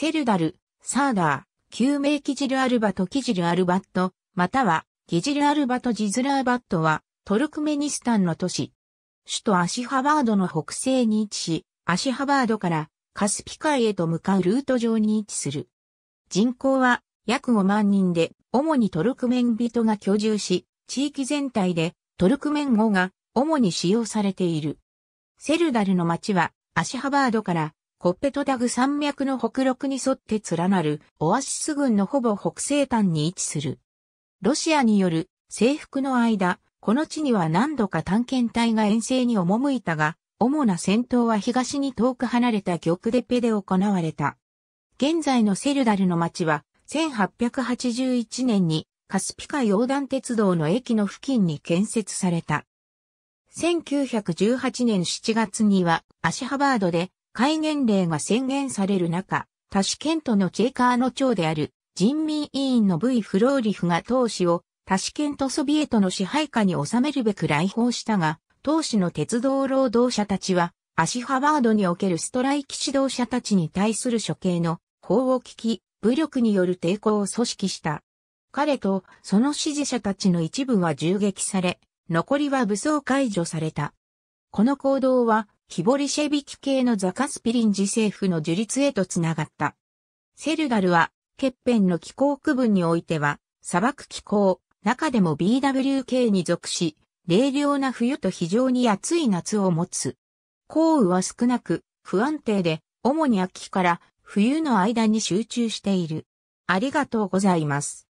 セルダル、サーダー、救命キジルアルバトキジルアルバット、または、ギジルアルバトジズラーバットは、トルクメニスタンの都市。首都アシハバードの北西に位置し、アシハバードからカスピ海へと向かうルート上に位置する。人口は約5万人で、主にトルクメン人が居住し、地域全体でトルクメン語が主に使用されている。セルダルの町はアシハバードからコッペトダグ山脈の北陸に沿って連なるオアシス群のほぼ北西端に位置する。ロシアによる征服の間、この地には何度か探検隊が遠征に赴いたが、主な戦闘は東に遠く離れた玉デペで行われた。現在のセルダルの町は、1881年にカスピ海横断鉄道の駅の付近に建設された。1918年7月にはアシハバードで戒厳令が宣言される中、タシケントのチェーカーの長である人民委員の V フローリフが党氏をタシケントソビエトの支配下に収めるべく来訪したが、党氏の鉄道労働者たちは、アシハワードにおけるストライキ指導者たちに対する処刑の法を聞き、武力による抵抗を組織した。彼とその支持者たちの一部は銃撃され、残りは武装解除された。この行動は非ボリシェビキ系のザカスピリン自政府の樹立へとつながった。セルダルは、欠片の気候区分においては、砂漠気候、中でも BWK に属し、冷涼な冬と非常に暑い夏を持つ。降雨は少なく、不安定で、主に秋から冬の間に集中している。ありがとうございます。